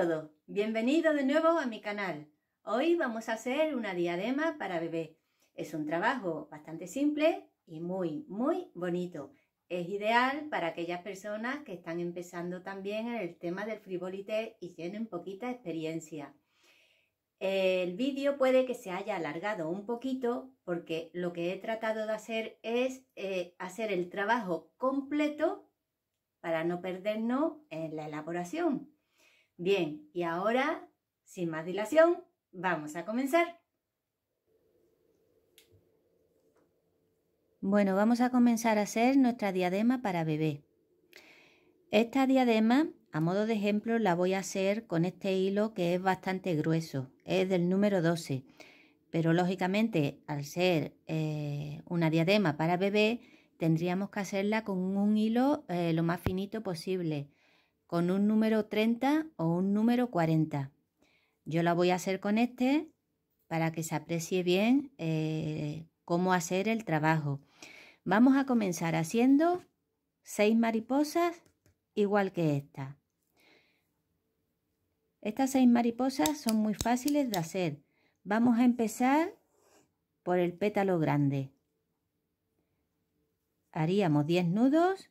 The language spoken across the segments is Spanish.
todos, bienvenidos de nuevo a mi canal. Hoy vamos a hacer una diadema para bebé. Es un trabajo bastante simple y muy, muy bonito. Es ideal para aquellas personas que están empezando también en el tema del frivolité y tienen poquita experiencia. El vídeo puede que se haya alargado un poquito porque lo que he tratado de hacer es eh, hacer el trabajo completo para no perdernos en la elaboración. Bien, y ahora, sin más dilación, vamos a comenzar. Bueno, vamos a comenzar a hacer nuestra diadema para bebé. Esta diadema, a modo de ejemplo, la voy a hacer con este hilo que es bastante grueso, es del número 12. Pero lógicamente, al ser eh, una diadema para bebé, tendríamos que hacerla con un hilo eh, lo más finito posible con un número 30 o un número 40. Yo la voy a hacer con este para que se aprecie bien eh, cómo hacer el trabajo. Vamos a comenzar haciendo 6 mariposas igual que esta. Estas seis mariposas son muy fáciles de hacer. Vamos a empezar por el pétalo grande. Haríamos 10 nudos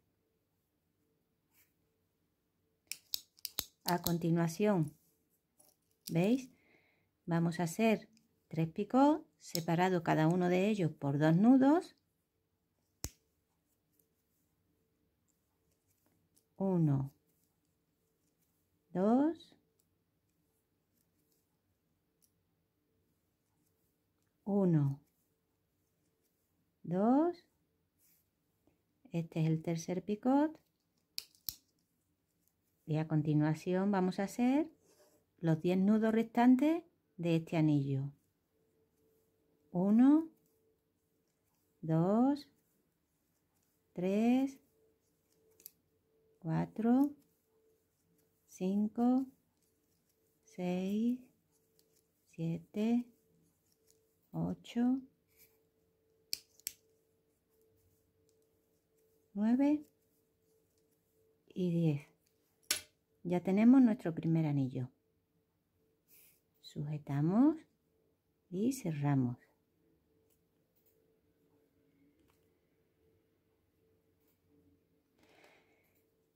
a continuación. ¿Veis? Vamos a hacer tres picot, separado cada uno de ellos por dos nudos. Uno, dos, uno, dos. Este es el tercer picot. Y a continuación vamos a hacer los 10 nudos restantes de este anillo. 1, 2, 3, 4, 5, 6, 7, 8, 9 y 10. Ya tenemos nuestro primer anillo. Sujetamos y cerramos.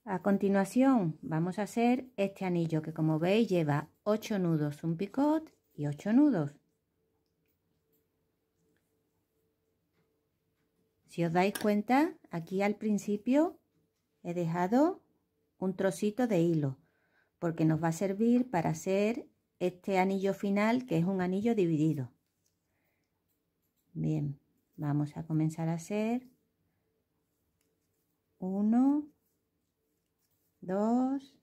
A continuación vamos a hacer este anillo que como veis lleva 8 nudos, un picot y 8 nudos. Si os dais cuenta, aquí al principio he dejado un trocito de hilo, porque nos va a servir para hacer este anillo final, que es un anillo dividido. Bien, vamos a comenzar a hacer 1, 2,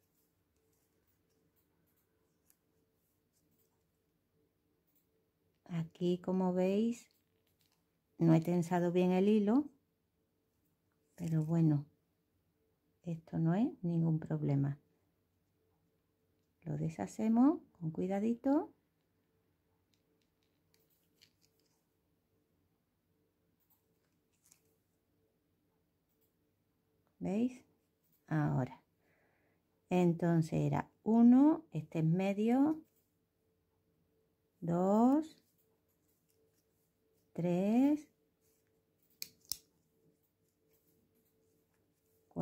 aquí como veis no he tensado bien el hilo, pero bueno, esto no es ningún problema. Lo deshacemos con cuidadito. ¿Veis? Ahora. Entonces era uno este es medio, 2, 3,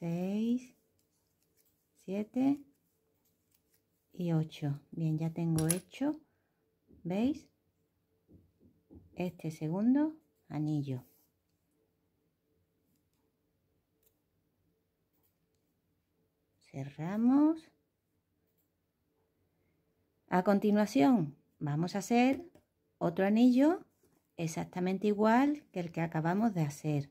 6, 7 y 8. Bien, ya tengo hecho, ¿veis? Este segundo anillo. Cerramos. A continuación, vamos a hacer otro anillo exactamente igual que el que acabamos de hacer.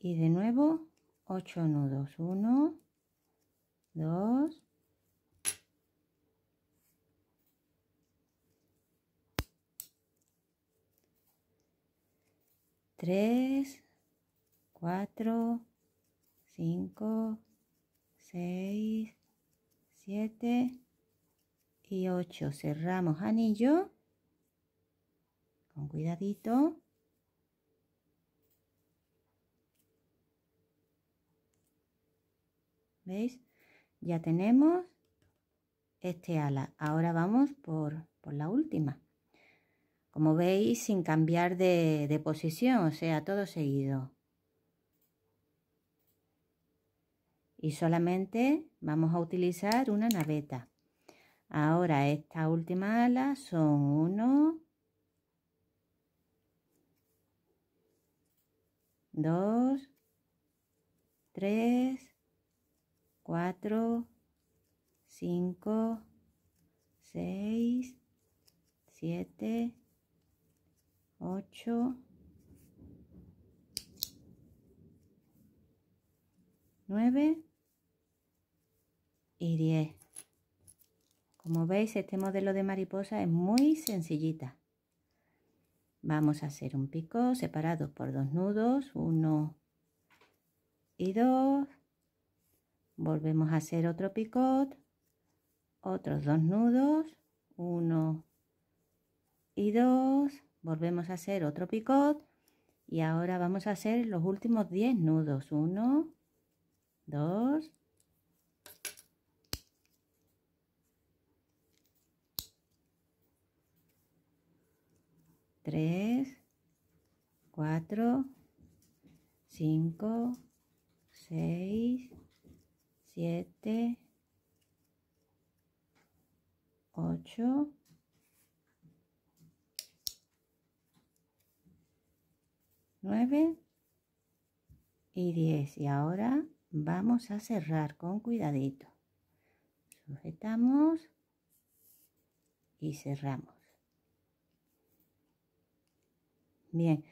y de nuevo 8 nudos 1 2 3 4 5 6 7 y 8 cerramos anillo con cuidadito ¿Veis? Ya tenemos este ala. Ahora vamos por, por la última. Como veis, sin cambiar de, posición, o sea, todo seguido. Y solamente vamos a utilizar una naveta. Ahora esta última ala son 1, 2, 3, 4, 5, 6, 7, 8, 9 y 10. Como veis, este modelo de mariposa es muy sencillita. Vamos a hacer un pico separado por dos nudos, uno y dos, volvemos a hacer otro picot otros dos nudos uno y dos volvemos a hacer otro picot y ahora vamos a hacer los últimos 10 nudos 1 2 3 4 5 6 7, 8, 9 y 10. Y ahora vamos a cerrar con cuidadito. Sujetamos y cerramos. Bien,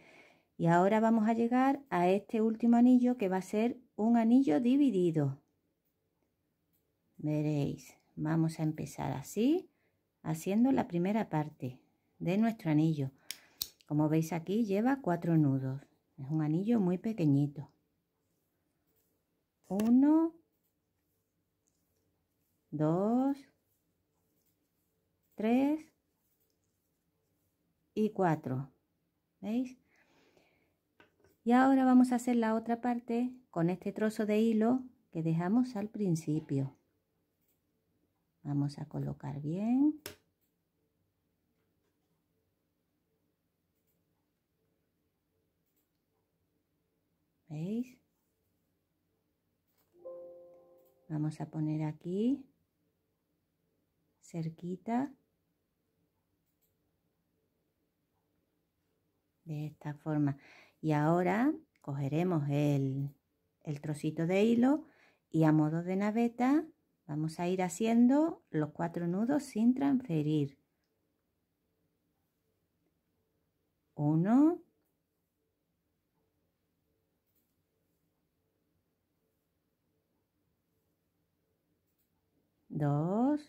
y ahora vamos a llegar a este último anillo que va a ser un anillo dividido. Veréis, vamos a empezar así, haciendo la primera parte de nuestro anillo. Como veis aquí lleva cuatro nudos. Es un anillo muy pequeñito. Uno, dos, tres y cuatro. ¿Veis? Y ahora vamos a hacer la otra parte con este trozo de hilo que dejamos al principio. Vamos a colocar bien. ¿Veis? Vamos a poner aquí, cerquita. De esta forma. Y ahora cogeremos el, el trocito de hilo y a modo de naveta Vamos a ir haciendo los cuatro nudos sin transferir. Uno. Dos.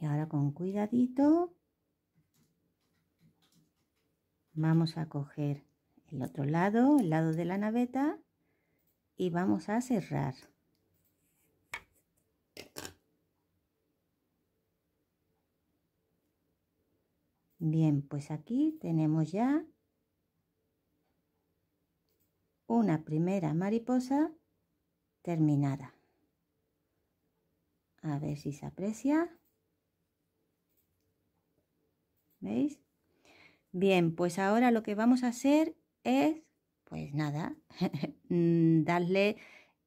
Y ahora con cuidadito vamos a coger el otro lado, el lado de la naveta y vamos a cerrar. Bien, pues aquí tenemos ya una primera mariposa terminada. A ver si se aprecia. ¿Veis? Bien, pues ahora lo que vamos a hacer es, pues nada, mm, darle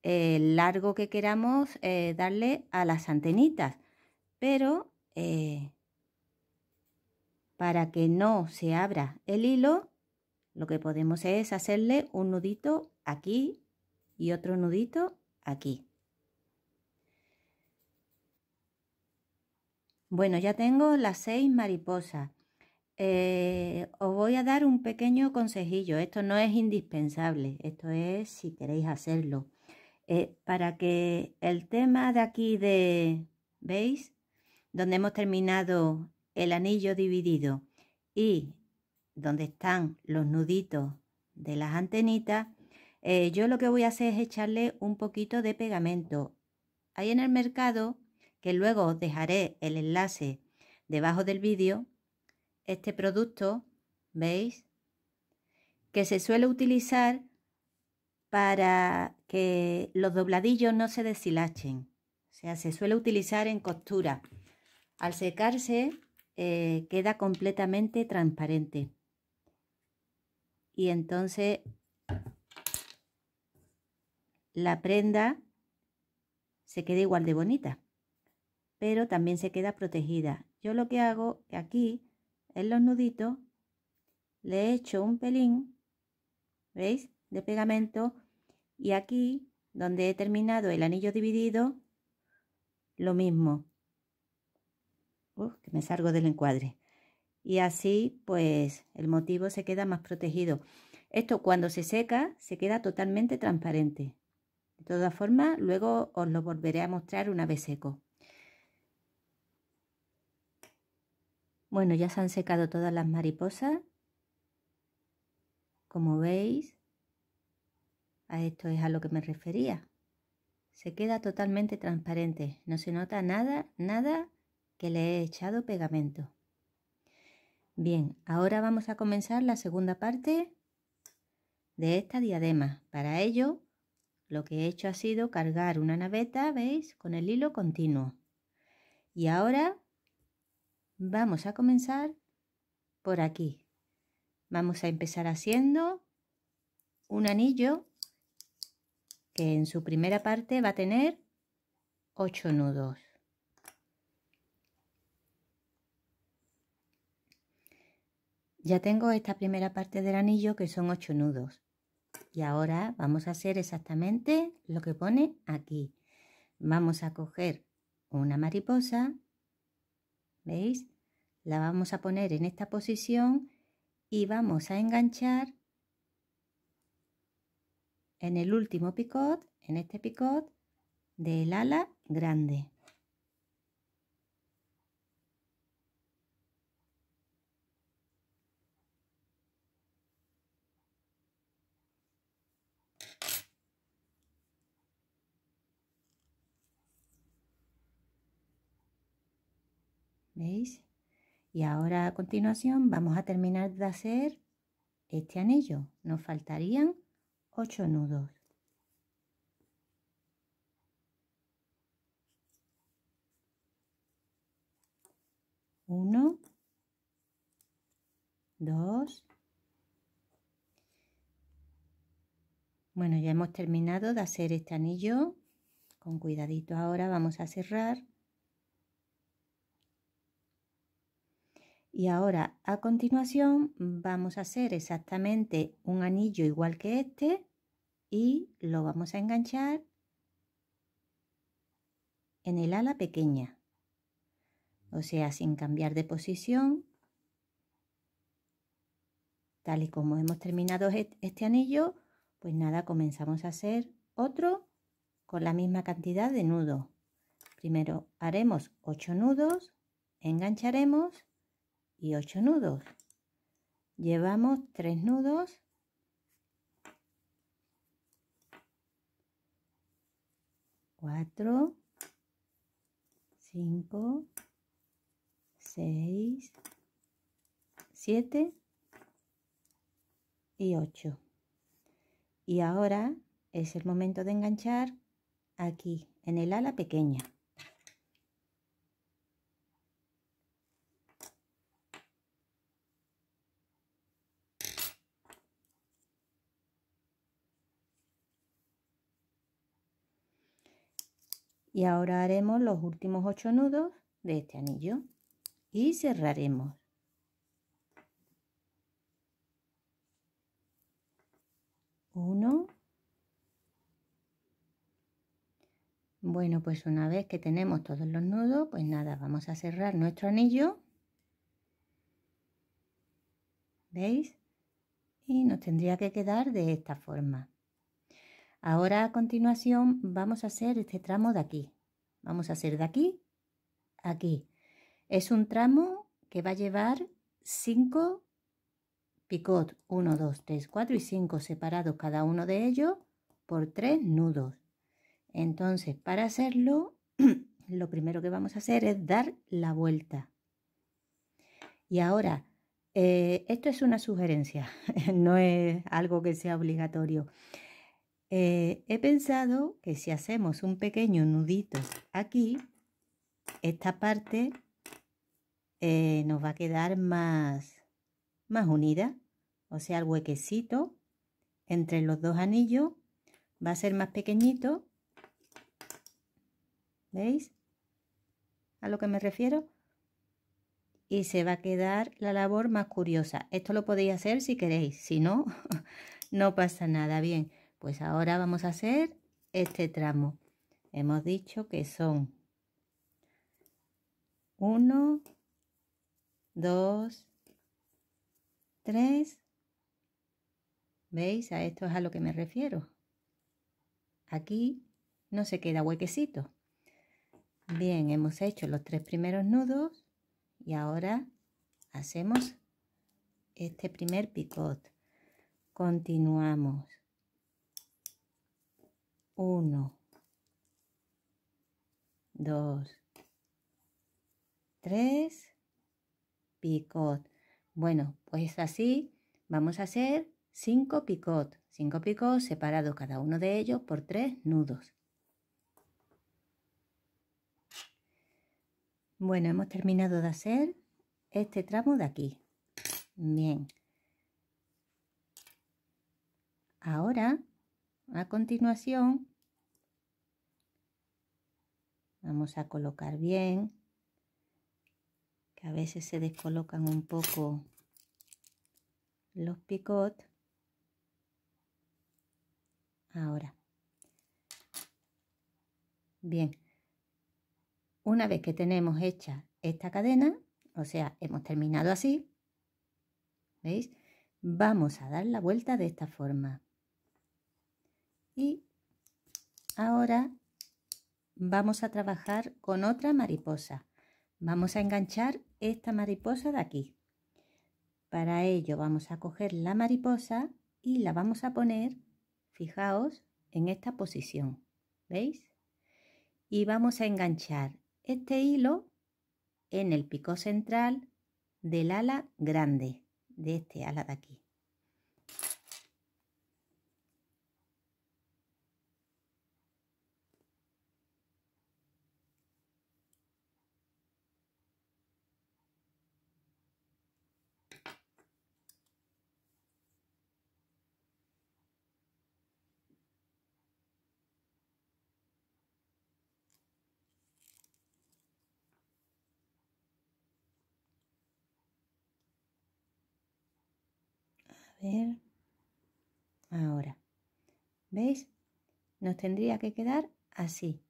el largo que queramos eh, darle a las antenitas. Pero eh, para que no se abra el hilo, lo que podemos es hacerle un nudito aquí y otro nudito aquí. Bueno, ya tengo las seis mariposas. Eh, os voy a dar un pequeño consejillo. Esto no es indispensable, esto es si queréis hacerlo. Eh, para que el tema de aquí de, ¿veis? Donde hemos terminado el anillo dividido y donde están los nuditos de las antenitas, eh, yo lo que voy a hacer es echarle un poquito de pegamento. Ahí en el mercado que luego os dejaré el enlace debajo del vídeo, este producto, ¿veis? Que se suele utilizar para que los dobladillos no se deshilachen. O sea, se suele utilizar en costura. Al secarse eh, queda completamente transparente. Y entonces la prenda se queda igual de bonita pero también se queda protegida. Yo lo que hago aquí, en los nuditos, le echo un pelín, ¿veis? De pegamento y aquí, donde he terminado el anillo dividido, lo mismo. Uf, que me salgo del encuadre. Y así, pues, el motivo se queda más protegido. Esto cuando se seca, se queda totalmente transparente. De todas formas, luego os lo volveré a mostrar una vez seco. Bueno, ya se han secado todas las mariposas. Como veis, a esto es a lo que me refería. Se queda totalmente transparente, no se nota nada, nada que le he echado pegamento. Bien, ahora vamos a comenzar la segunda parte de esta diadema. Para ello, lo que he hecho ha sido cargar una naveta, ¿veis? Con el hilo continuo. Y ahora Vamos a comenzar por aquí. Vamos a empezar haciendo un anillo que en su primera parte va a tener 8 nudos. Ya tengo esta primera parte del anillo que son 8 nudos. Y ahora vamos a hacer exactamente lo que pone aquí. Vamos a coger una mariposa, ¿veis? la vamos a poner en esta posición y vamos a enganchar en el último picot, en este picot del ala grande. ¿Veis? Y ahora a continuación vamos a terminar de hacer este anillo. Nos faltarían 8 nudos. Uno, dos. Bueno, ya hemos terminado de hacer este anillo. Con cuidadito ahora vamos a cerrar Y ahora a continuación vamos a hacer exactamente un anillo igual que este y lo vamos a enganchar en el ala pequeña. O sea, sin cambiar de posición. Tal y como hemos terminado este anillo, pues nada, comenzamos a hacer otro con la misma cantidad de nudos. Primero haremos 8 nudos, engancharemos y 8 nudos. Llevamos 3 nudos. 4, 5, 6, 7 y 8 Y ahora es el momento de enganchar aquí, en el ala pequeña. y ahora haremos los últimos ocho nudos de este anillo y cerraremos uno bueno pues una vez que tenemos todos los nudos pues nada vamos a cerrar nuestro anillo veis y nos tendría que quedar de esta forma Ahora a continuación vamos a hacer este tramo de aquí. Vamos a hacer de aquí a aquí. Es un tramo que va a llevar 5 picot, 1, 2, 3, 4 y 5 separados cada uno de ellos por 3 nudos. Entonces, para hacerlo, lo primero que vamos a hacer es dar la vuelta. Y ahora, eh, esto es una sugerencia, no es algo que sea obligatorio. Eh, he pensado que si hacemos un pequeño nudito aquí, esta parte eh, nos va a quedar más, más unida. O sea, el huequecito entre los dos anillos va a ser más pequeñito. ¿Veis? A lo que me refiero. Y se va a quedar la labor más curiosa. Esto lo podéis hacer si queréis. Si no, no pasa nada. Bien. Pues ahora vamos a hacer este tramo. Hemos dicho que son 1, 2, 3. ¿Veis? A esto es a lo que me refiero. Aquí no se queda huequecito. Bien, hemos hecho los tres primeros nudos y ahora hacemos este primer picot. Continuamos. Uno, dos, tres, picot. Bueno, pues así vamos a hacer cinco picot. Cinco picot separados cada uno de ellos por tres nudos. Bueno, hemos terminado de hacer este tramo de aquí. Bien. Ahora, a continuación, Vamos a colocar bien, que a veces se descolocan un poco los picot. Ahora. Bien. Una vez que tenemos hecha esta cadena, o sea, hemos terminado así, ¿veis? Vamos a dar la vuelta de esta forma. Y ahora vamos a trabajar con otra mariposa. Vamos a enganchar esta mariposa de aquí. Para ello vamos a coger la mariposa y la vamos a poner, fijaos, en esta posición. ¿Veis? Y vamos a enganchar este hilo en el pico central del ala grande, de este ala de aquí. Ahora. ¿Veis? Nos tendría que quedar así.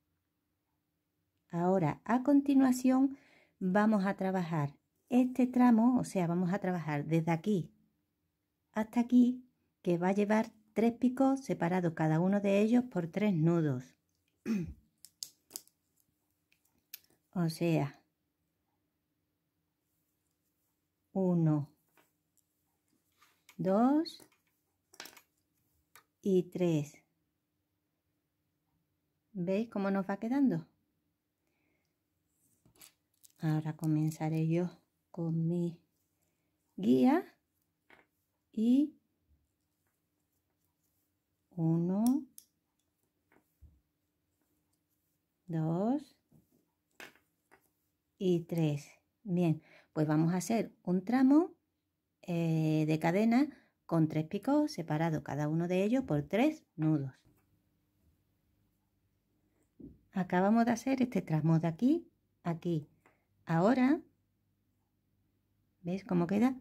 Ahora, a continuación, vamos a trabajar este tramo, o sea, vamos a trabajar desde aquí hasta aquí, que va a llevar tres picos separados cada uno de ellos por tres nudos. o sea, uno, 2 y 3. ¿Veis cómo nos va quedando? Ahora comenzaré yo con mi guía y 1, 2 y 3. Bien, pues vamos a hacer un tramo eh, de cadena con tres picos separados cada uno de ellos por tres nudos. Acabamos de hacer este tramo de aquí, aquí. Ahora, ¿veis cómo queda?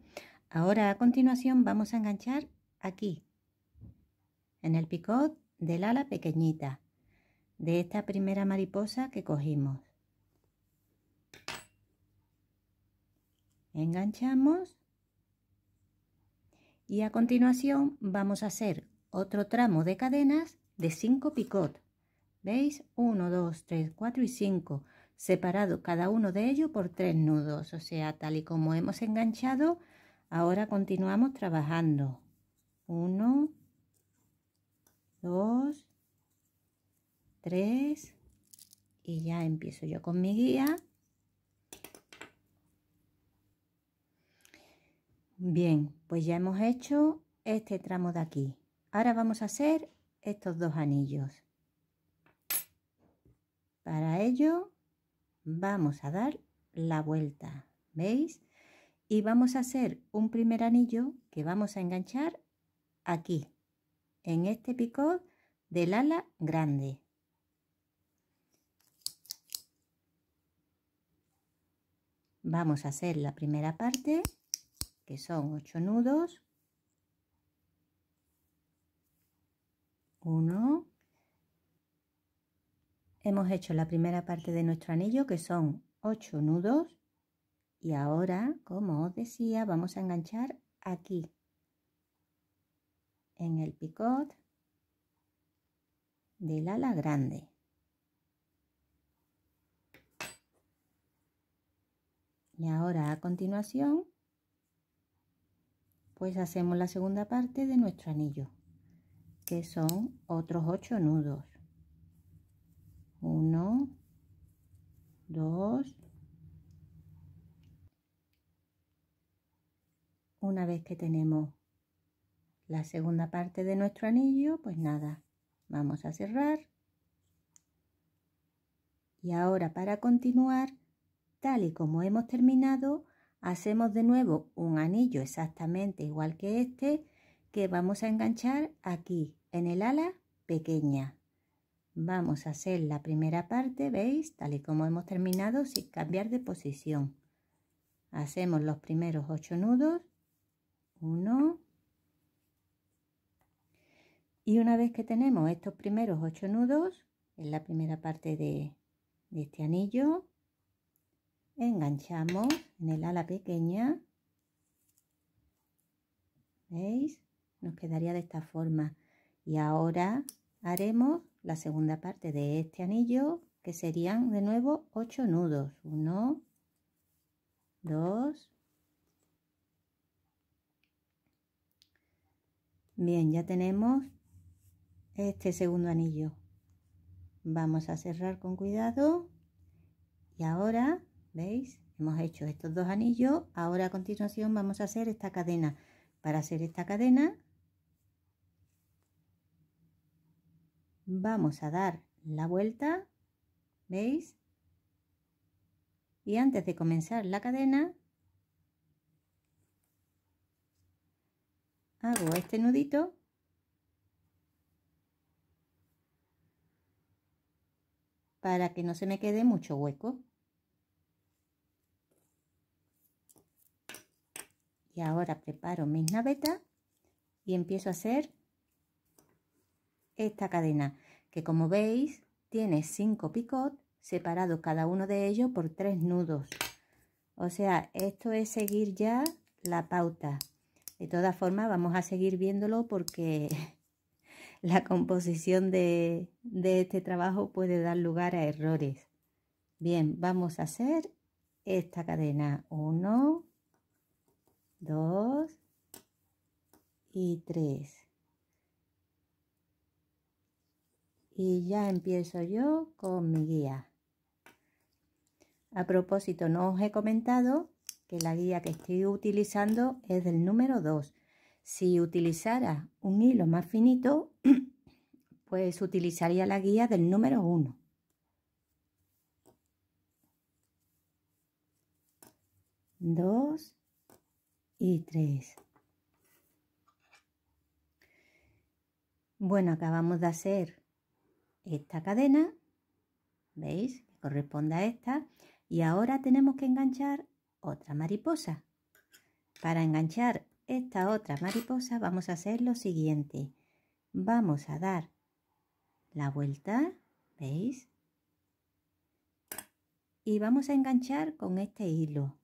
Ahora a continuación vamos a enganchar aquí, en el picot del ala pequeñita de esta primera mariposa que cogimos. Enganchamos y a continuación vamos a hacer otro tramo de cadenas de 5 picot. ¿Veis? 1, 2, 3, 4 y 5, separado cada uno de ellos por tres nudos. O sea, tal y como hemos enganchado, ahora continuamos trabajando. 1, 2, 3 y ya empiezo yo con mi guía. Bien, pues ya hemos hecho este tramo de aquí. Ahora vamos a hacer estos dos anillos. Para ello vamos a dar la vuelta, ¿veis? Y vamos a hacer un primer anillo que vamos a enganchar aquí, en este picot del ala grande. Vamos a hacer la primera parte que son 8 nudos 1 hemos hecho la primera parte de nuestro anillo que son 8 nudos y ahora como os decía vamos a enganchar aquí en el picot del ala grande y ahora a continuación pues hacemos la segunda parte de nuestro anillo que son otros 8 nudos 1 2 una vez que tenemos la segunda parte de nuestro anillo pues nada vamos a cerrar y ahora para continuar tal y como hemos terminado Hacemos de nuevo un anillo exactamente igual que este que vamos a enganchar aquí en el ala pequeña. Vamos a hacer la primera parte, ¿veis? Tal y como hemos terminado sin cambiar de posición. Hacemos los primeros 8 nudos. Uno. Y una vez que tenemos estos primeros 8 nudos, en la primera parte de este anillo, enganchamos en el ala pequeña, ¿veis? Nos quedaría de esta forma. Y ahora haremos la segunda parte de este anillo, que serían de nuevo 8 nudos. 1, 2, Bien, ya tenemos este segundo anillo. Vamos a cerrar con cuidado y ahora ¿Veis? Hemos hecho estos dos anillos. Ahora a continuación vamos a hacer esta cadena. Para hacer esta cadena vamos a dar la vuelta. ¿Veis? Y antes de comenzar la cadena hago este nudito para que no se me quede mucho hueco. ahora preparo mis navetas y empiezo a hacer esta cadena, que como veis tiene cinco picot separados cada uno de ellos por tres nudos. O sea, esto es seguir ya la pauta. De todas formas, vamos a seguir viéndolo porque la composición de, de este trabajo puede dar lugar a errores. Bien, vamos a hacer esta cadena. 1, 2 y 3. Y ya empiezo yo con mi guía. A propósito, no os he comentado que la guía que estoy utilizando es del número 2. Si utilizara un hilo más finito, pues utilizaría la guía del número 1. Dos y 3. Bueno, acabamos de hacer esta cadena, ¿veis? Que corresponde a esta. Y ahora tenemos que enganchar otra mariposa. Para enganchar esta otra mariposa vamos a hacer lo siguiente. Vamos a dar la vuelta, ¿veis? Y vamos a enganchar con este hilo.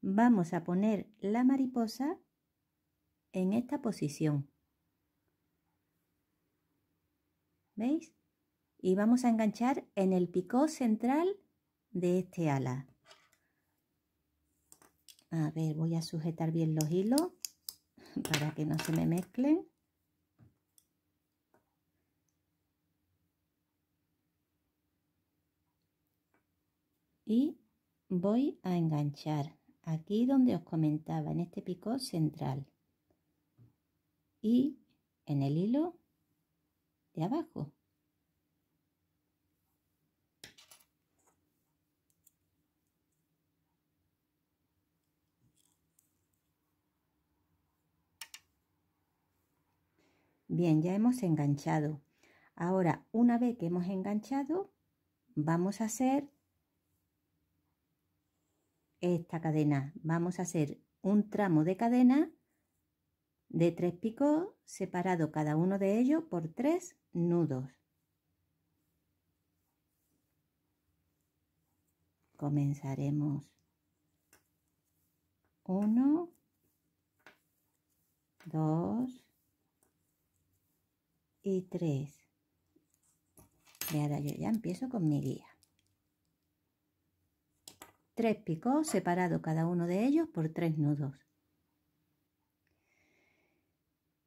Vamos a poner la mariposa en esta posición. ¿Veis? Y vamos a enganchar en el picó central de este ala. A ver, voy a sujetar bien los hilos para que no se me mezclen. Y voy a enganchar aquí donde os comentaba, en este pico central y en el hilo de abajo. Bien, ya hemos enganchado. Ahora, una vez que hemos enganchado, vamos a hacer esta cadena. Vamos a hacer un tramo de cadena de tres picos separado cada uno de ellos por tres nudos. Comenzaremos uno, dos y tres. Y ahora yo ya empiezo con mi guía tres picots separado cada uno de ellos por tres nudos.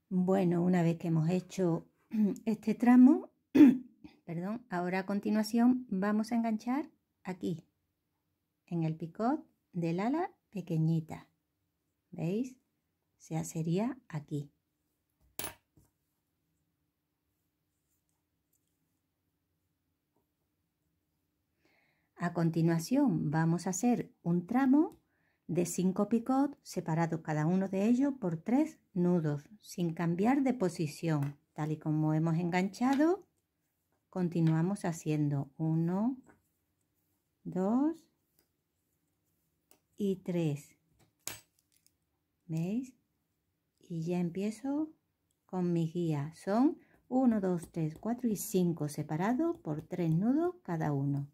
Bueno, una vez que hemos hecho este tramo, perdón, ahora a continuación vamos a enganchar aquí, en el picot del ala pequeñita. ¿Veis? Se hacería aquí. A continuación vamos a hacer un tramo de 5 picot separado cada uno de ellos por 3 nudos sin cambiar de posición. Tal y como hemos enganchado, continuamos haciendo 1, 2 y 3. ¿Veis? Y ya empiezo con mi guía. Son 1, 2, 3, 4 y 5 separados por 3 nudos cada uno.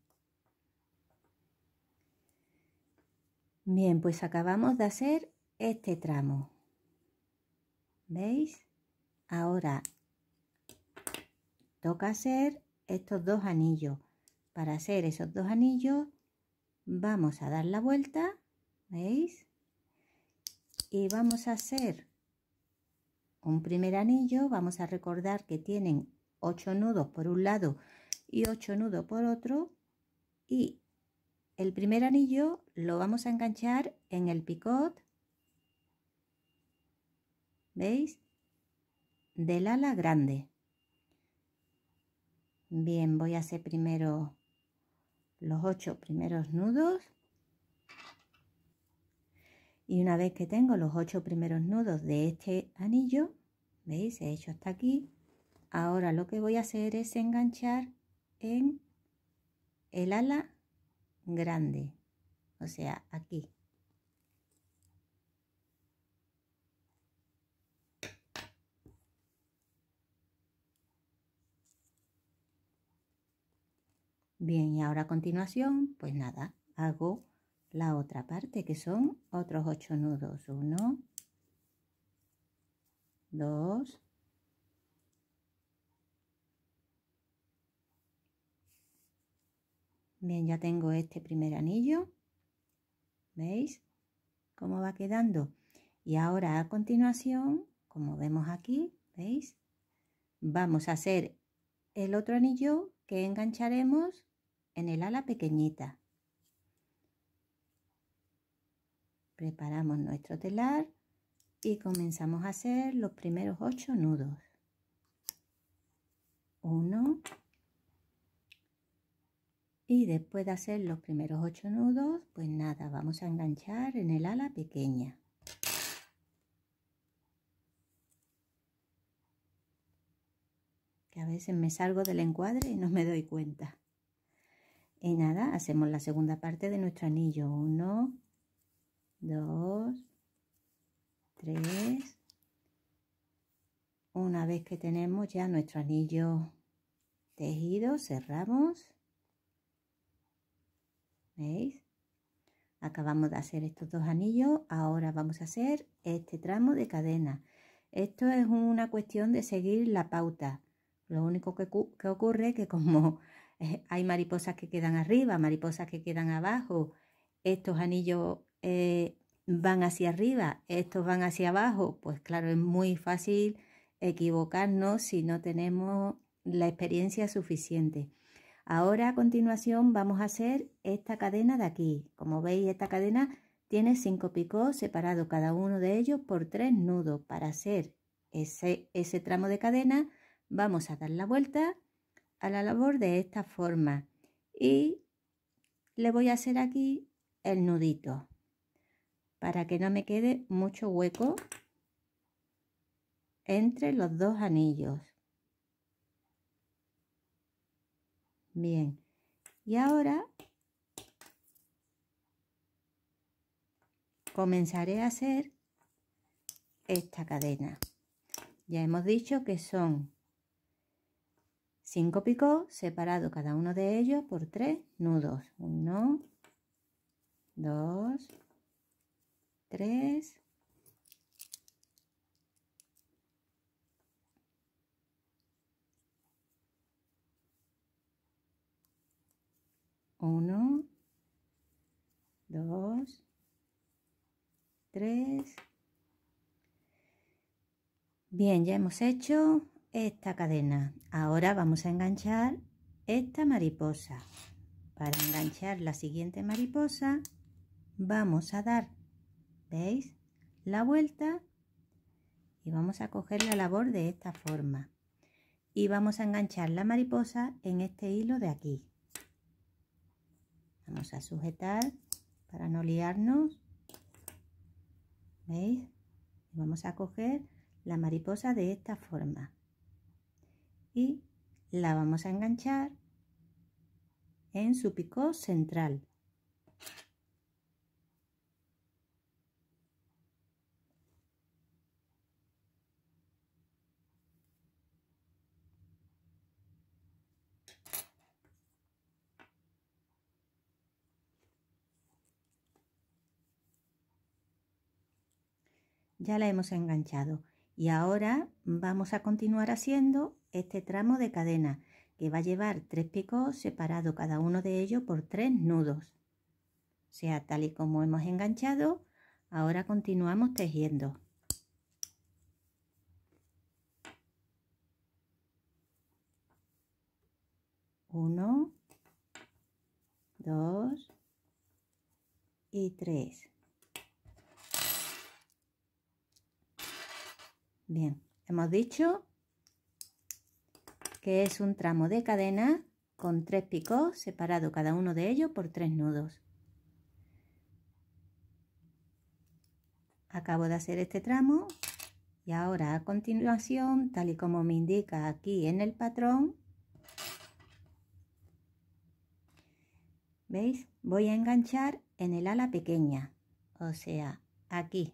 Bien, pues acabamos de hacer este tramo. ¿Veis? Ahora toca hacer estos dos anillos. Para hacer esos dos anillos vamos a dar la vuelta, ¿veis? Y vamos a hacer un primer anillo, vamos a recordar que tienen 8 nudos por un lado y 8 nudos por otro y el primer anillo lo vamos a enganchar en el picot, ¿veis? Del ala grande. Bien, voy a hacer primero los ocho primeros nudos. Y una vez que tengo los ocho primeros nudos de este anillo, ¿veis? He hecho hasta aquí. Ahora lo que voy a hacer es enganchar en el ala grande, o sea, aquí. Bien, y ahora a continuación, pues nada, hago la otra parte, que son otros ocho nudos. uno, dos. Bien, ya tengo este primer anillo. ¿Veis cómo va quedando? Y ahora a continuación, como vemos aquí, ¿veis? Vamos a hacer el otro anillo que engancharemos en el ala pequeñita. Preparamos nuestro telar y comenzamos a hacer los primeros ocho nudos. Uno, y después de hacer los primeros 8 nudos, pues nada, vamos a enganchar en el ala pequeña. Que a veces me salgo del encuadre y no me doy cuenta. Y nada, hacemos la segunda parte de nuestro anillo. 1, 2, 3. Una vez que tenemos ya nuestro anillo tejido, cerramos Acabamos de hacer estos dos anillos, ahora vamos a hacer este tramo de cadena. Esto es una cuestión de seguir la pauta. Lo único que, ocurre es que como eh, hay mariposas que quedan arriba, mariposas que quedan abajo, estos anillos eh, van hacia arriba, estos van hacia abajo, pues claro, es muy fácil equivocarnos si no tenemos la experiencia suficiente. Ahora a continuación vamos a hacer esta cadena de aquí. Como veis esta cadena tiene cinco picos separados cada uno de ellos por tres nudos. Para hacer ese, ese tramo de cadena vamos a dar la vuelta a la labor de esta forma y le voy a hacer aquí el nudito para que no me quede mucho hueco entre los dos anillos Bien. Y ahora comenzaré a hacer esta cadena. Ya hemos dicho que son 5 picos separado cada uno de ellos por 3 nudos. 1, 2, 3 Uno, 2, 3. Bien, ya hemos hecho esta cadena. Ahora vamos a enganchar esta mariposa. Para enganchar la siguiente mariposa vamos a dar, ¿veis? La vuelta y vamos a coger la labor de esta forma. Y vamos a enganchar la mariposa en este hilo de aquí. Vamos a sujetar para no liarnos. ¿Veis? Vamos a coger la mariposa de esta forma. Y la vamos a enganchar en su pico central. ya la hemos enganchado y ahora vamos a continuar haciendo este tramo de cadena que va a llevar tres picos separado cada uno de ellos por tres nudos. O sea, tal y como hemos enganchado, ahora continuamos tejiendo. Uno, dos y tres. Bien, hemos dicho que es un tramo de cadena con tres picos separado cada uno de ellos por tres nudos. Acabo de hacer este tramo y ahora a continuación, tal y como me indica aquí en el patrón, ¿veis? Voy a enganchar en el ala pequeña, o sea, aquí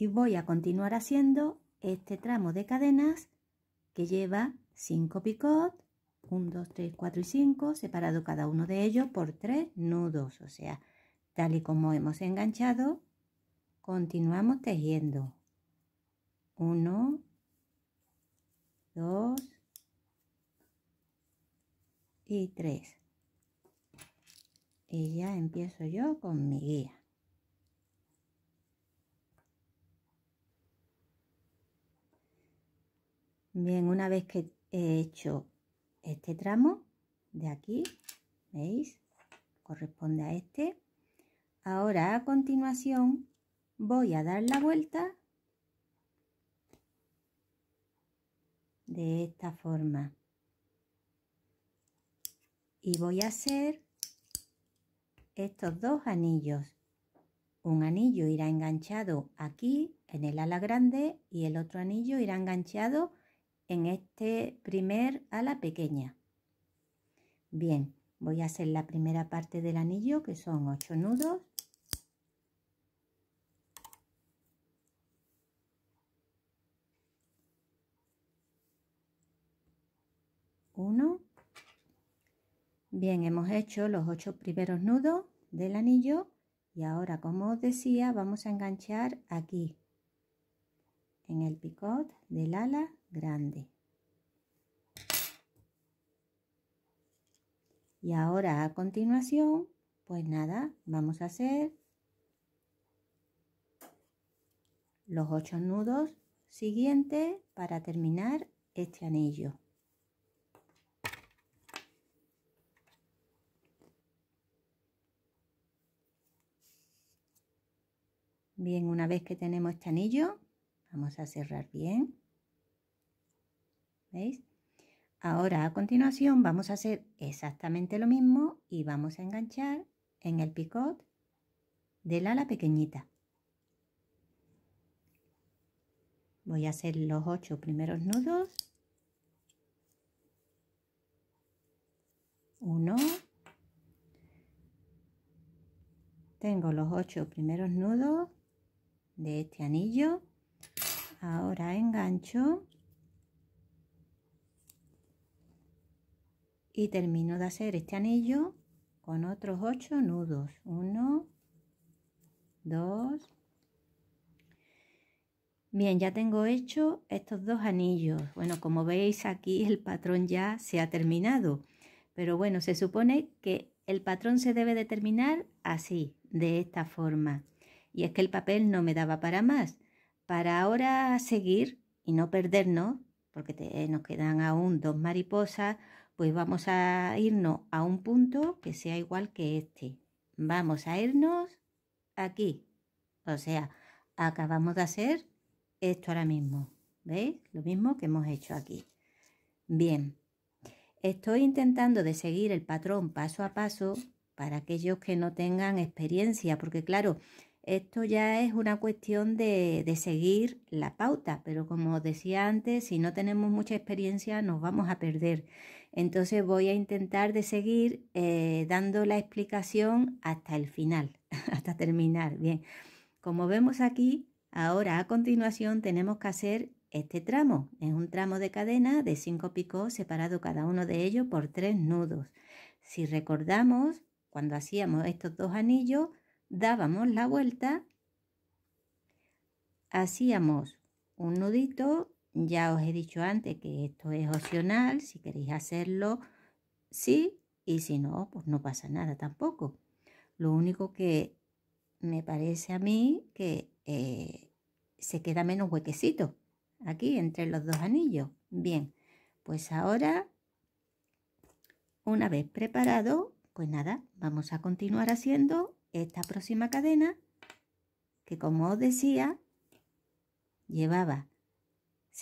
y voy a continuar haciendo este tramo de cadenas que lleva 5 picot, 1, 2, 3, 4 y 5, separado cada uno de ellos por 3 nudos, o sea, tal y como hemos enganchado, continuamos tejiendo. 1, 2 y 3. Y ya empiezo yo con mi guía. Bien, una vez que he hecho este tramo de aquí, ¿veis? Corresponde a este. Ahora, a continuación, voy a dar la vuelta de esta forma. Y voy a hacer estos dos anillos. Un anillo irá enganchado aquí en el ala grande y el otro anillo irá enganchado en este primer ala pequeña. Bien, voy a hacer la primera parte del anillo que son 8 nudos. Uno. Bien, hemos hecho los ocho primeros nudos del anillo y ahora, como os decía, vamos a enganchar aquí en el picot del ala grande. Y ahora a continuación, pues nada, vamos a hacer los ocho nudos siguientes para terminar este anillo. Bien, una vez que tenemos este anillo, vamos a cerrar bien. ¿Veis? Ahora a continuación vamos a hacer exactamente lo mismo y vamos a enganchar en el picot del ala pequeñita. Voy a hacer los ocho primeros nudos. Uno. Tengo los ocho primeros nudos de este anillo. Ahora engancho y termino de hacer este anillo con otros 8 nudos 1 2 bien ya tengo hecho estos dos anillos bueno como veis aquí el patrón ya se ha terminado pero bueno se supone que el patrón se debe terminar así de esta forma y es que el papel no me daba para más para ahora seguir y no perdernos porque nos quedan aún dos mariposas pues vamos a irnos a un punto que sea igual que este. Vamos a irnos aquí. O sea, acabamos de hacer esto ahora mismo. ¿Veis? Lo mismo que hemos hecho aquí. Bien. Estoy intentando de seguir el patrón paso a paso para aquellos que no tengan experiencia, porque claro, esto ya es una cuestión de, de, seguir la pauta, pero como os decía antes, si no tenemos mucha experiencia nos vamos a perder. Entonces voy a intentar de seguir eh, dando la explicación hasta el final, hasta terminar. Bien, como vemos aquí, ahora a continuación tenemos que hacer este tramo. Es un tramo de cadena de cinco picos separado cada uno de ellos por tres nudos. Si recordamos, cuando hacíamos estos dos anillos, dábamos la vuelta, hacíamos un nudito ya os he dicho antes que esto es opcional, si queréis hacerlo, sí, y si no, pues no pasa nada tampoco. Lo único que me parece a mí que eh, se queda menos huequecito aquí entre los dos anillos. Bien, pues ahora, una vez preparado, pues nada, vamos a continuar haciendo esta próxima cadena que como os decía, llevaba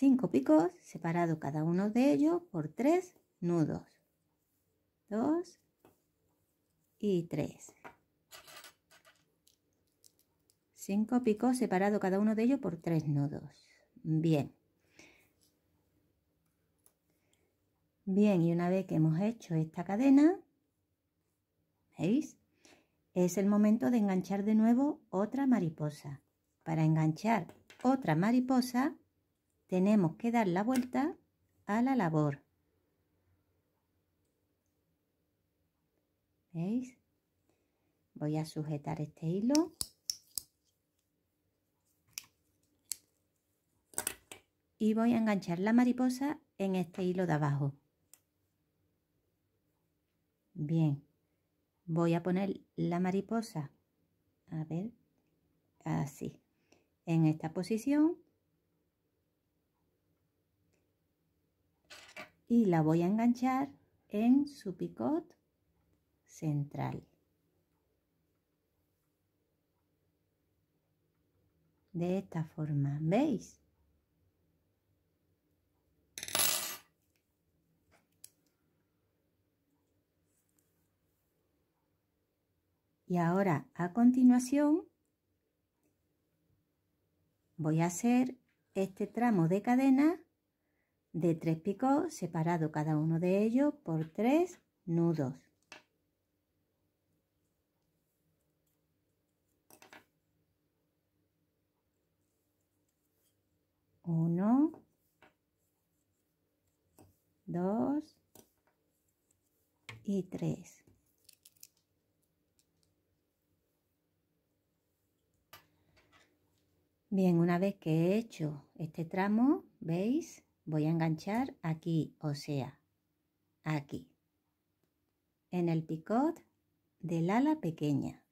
5 picos separado cada uno de ellos por 3 nudos. 2 y 3. 5 picos separado cada uno de ellos por 3 nudos. Bien. Bien, y una vez que hemos hecho esta cadena, ¿veis? Es el momento de enganchar de nuevo otra mariposa. Para enganchar otra mariposa tenemos que dar la vuelta a la labor. ¿Veis? Voy a sujetar este hilo. Y voy a enganchar la mariposa en este hilo de abajo. Bien. Voy a poner la mariposa, a ver, así, en esta posición y la voy a enganchar en su picot central. De esta forma, ¿veis? Y ahora, a continuación, voy a hacer este tramo de cadena de tres picos separado cada uno de ellos por tres nudos. Uno, dos y tres. Bien, una vez que he hecho este tramo, ¿veis? voy a enganchar aquí, o sea, aquí, en el picot del ala pequeña.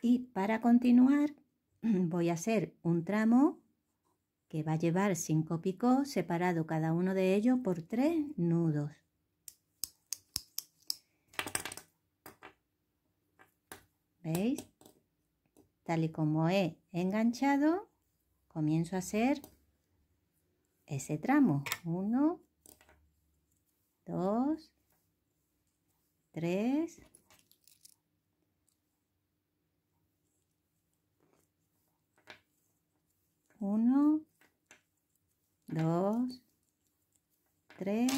Y para continuar voy a hacer un tramo que va a llevar cinco picots separado cada uno de ellos por tres nudos. ¿Veis? Tal y como he enganchado, comienzo a hacer ese tramo. 1, 2, 3, 1, 2, 3.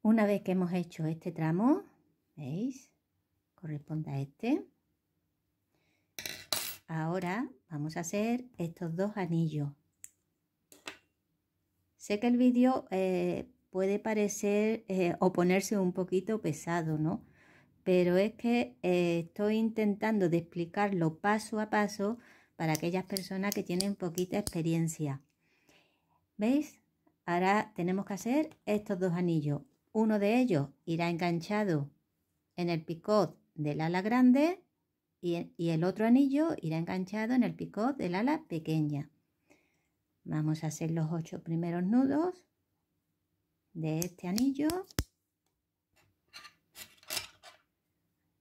Una vez que hemos hecho este tramo, ¿veis? corresponde a este. Ahora vamos a hacer estos dos anillos. Sé que el vídeo eh, puede parecer eh, o ponerse un poquito pesado, ¿no? Pero es que eh, estoy intentando de explicarlo paso a paso para aquellas personas que tienen poquita experiencia. ¿Veis? Ahora tenemos que hacer estos dos anillos. Uno de ellos irá enganchado en el picot del ala grande e, y, el otro anillo irá enganchado en el picot del ala pequeña. Vamos a hacer los ocho primeros nudos de este anillo.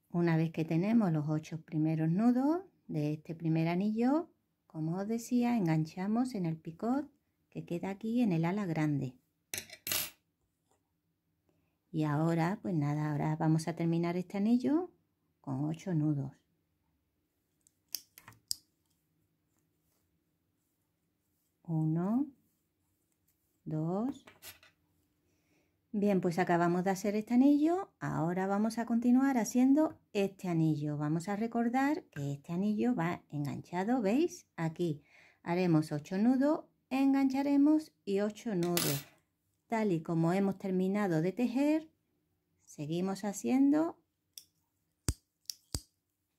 Una vez que tenemos los ocho primeros nudos de este primer anillo, como os decía, enganchamos en el picot que queda aquí en el ala grande. Y ahora, pues nada, ahora vamos a terminar este anillo con ocho nudos. Uno, dos. Bien, pues acabamos de hacer este anillo. Ahora vamos a continuar haciendo este anillo. Vamos a recordar que este anillo va enganchado, ¿veis? Aquí haremos 8 nudos, engancharemos y 8 nudos. Tal y como hemos terminado de tejer, seguimos haciendo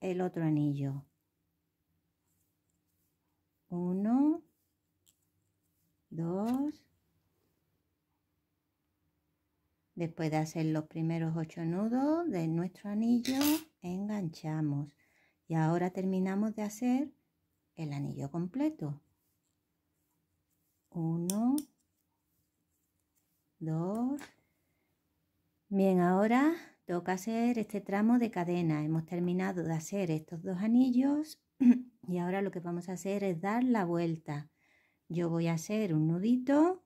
el otro anillo. uno dos después de hacer los primeros ocho nudos de nuestro anillo, enganchamos. Y ahora terminamos de hacer el anillo completo. uno dos bien, ahora Toca hacer este tramo de cadena. Hemos terminado de hacer estos dos anillos y ahora lo que vamos a hacer es dar la vuelta. Yo voy a hacer un nudito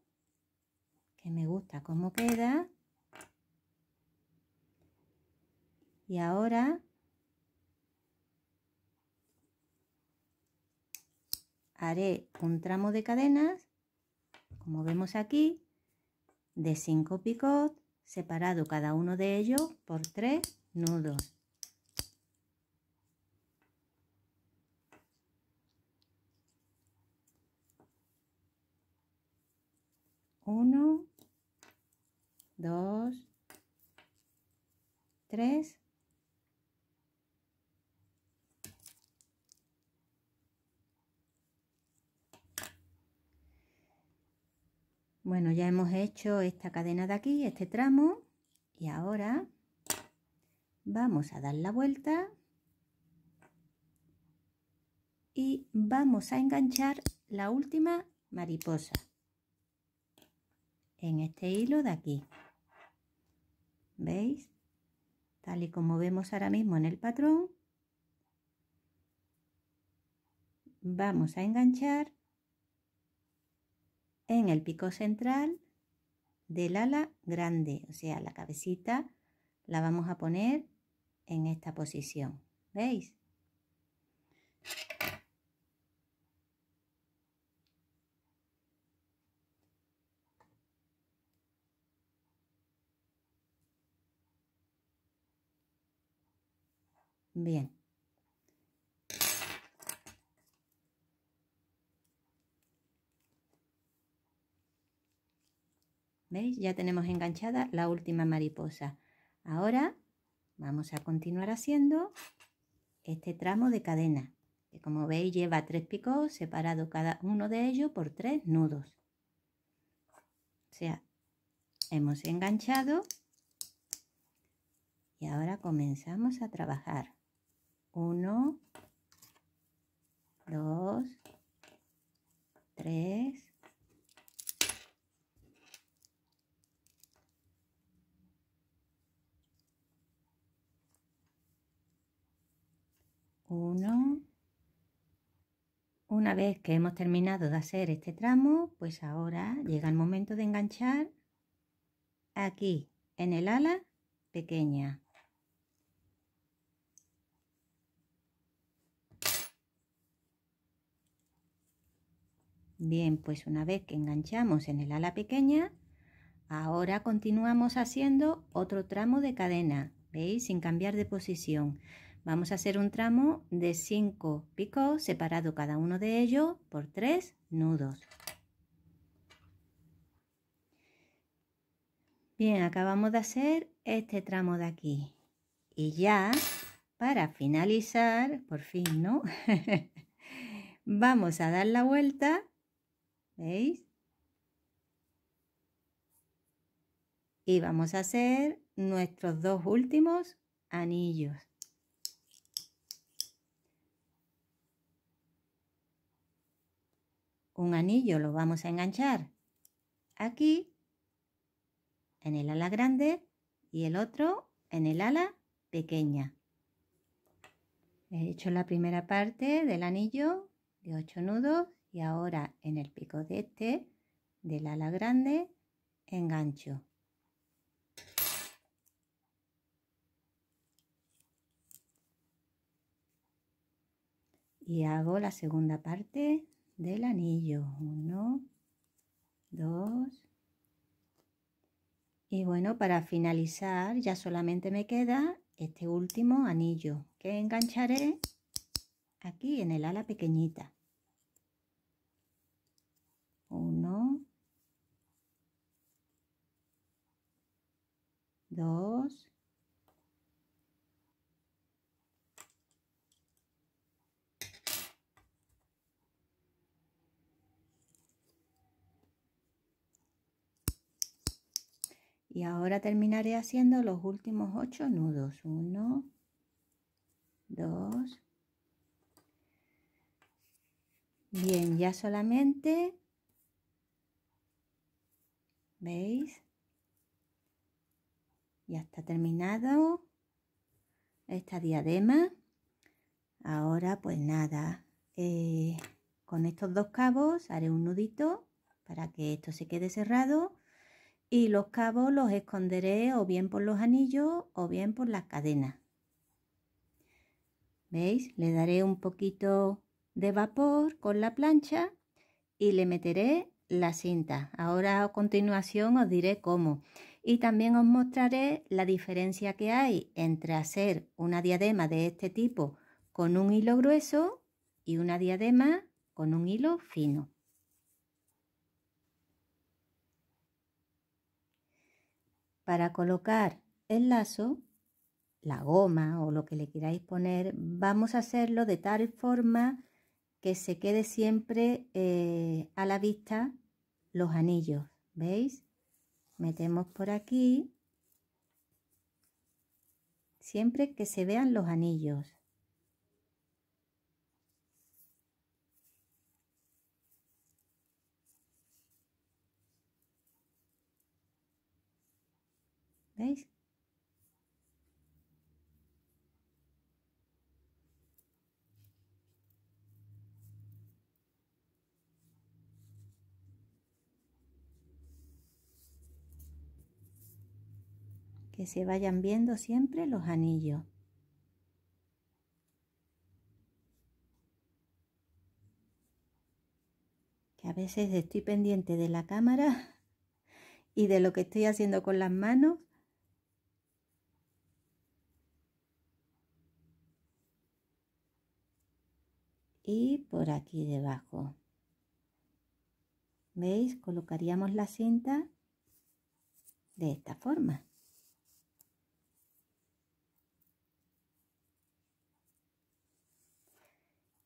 que me gusta cómo queda. Y ahora haré un tramo de cadenas, como vemos aquí, de 5 picots separado cada uno de ellos por tres nudos. Uno, dos, tres Bueno, ya hemos hecho esta cadena de aquí, este tramo, y ahora vamos a dar la vuelta y vamos a enganchar la última mariposa en este hilo de aquí. ¿Veis? Tal y como vemos ahora mismo en el patrón, vamos a enganchar en el pico central del ala grande, o sea, la cabecita la vamos a poner en esta posición, ¿veis? Bien. ¿Veis? Ya tenemos enganchada la última mariposa. Ahora vamos a continuar haciendo este tramo de cadena, que como veis lleva tres picos separado cada uno de ellos por tres nudos. O sea, hemos enganchado y ahora comenzamos a trabajar. Uno, dos, tres, 1. Una vez que hemos terminado de hacer este tramo, pues ahora llega el momento de enganchar aquí en el ala pequeña. Bien, pues una vez que enganchamos en el ala pequeña, ahora continuamos haciendo otro tramo de cadena, ¿veis? Sin cambiar de posición. Vamos a hacer un tramo de 5 picos separado cada uno de ellos por 3 nudos. Bien, acabamos de hacer este tramo de aquí. Y ya, para finalizar, por fin, ¿no? Vamos a dar la vuelta, ¿veis? Y vamos a hacer nuestros dos últimos anillos. un anillo lo vamos a enganchar aquí en el ala grande y el otro en el ala pequeña. He hecho la primera parte del anillo de ocho nudos y ahora en el pico de este del ala grande engancho. Y hago la segunda parte del anillo. Uno, dos. Y bueno, para finalizar ya solamente me queda este último anillo que engancharé aquí en el ala pequeñita. Uno. Dos. y ahora terminaré haciendo los últimos ocho nudos. Uno, dos. Bien, ya solamente, ¿veis? Ya está terminado esta diadema. Ahora pues nada, eh, con estos dos cabos haré un nudito para que esto se quede cerrado y los cabos los esconderé o bien por los anillos o bien por las cadenas. ¿Veis? Le daré un poquito de vapor con la plancha y le meteré la cinta. Ahora a continuación os diré cómo. Y también os mostraré la diferencia que hay entre hacer una diadema de este tipo con un hilo grueso y una diadema con un hilo fino. Para colocar el lazo, la goma o lo que le queráis poner, vamos a hacerlo de tal forma que se quede siempre eh, a la vista los anillos, ¿veis? Metemos por aquí, siempre que se vean los anillos. que se vayan viendo siempre los anillos. Que a veces estoy pendiente de la cámara y de lo que estoy haciendo con las manos y por aquí debajo. ¿Veis? Colocaríamos la cinta de esta forma.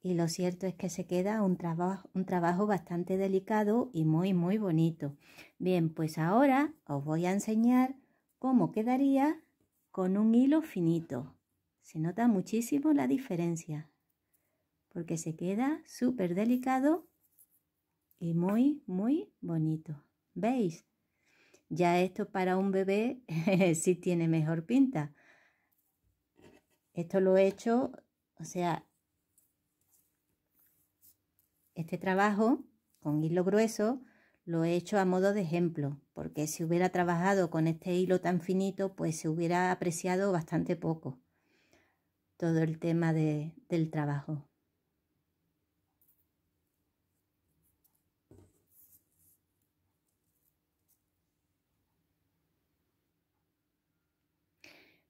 Y lo cierto es que se queda un, trabajo, un trabajo bastante delicado y muy, muy bonito. Bien, pues ahora os voy a enseñar cómo quedaría con un hilo finito. Se nota muchísimo la diferencia porque se queda súper delicado y muy, muy bonito. ¿Veis? Ya esto para un bebé sí tiene mejor pinta. Esto lo he hecho, o sea, este trabajo con hilo grueso lo he hecho a modo de ejemplo, porque si hubiera trabajado con este hilo tan finito, pues se hubiera apreciado bastante poco todo el tema del trabajo.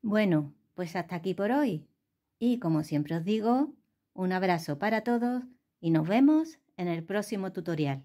Bueno, pues hasta aquí por hoy. Y como siempre os digo, un abrazo para todos y nos vemos en el próximo tutorial.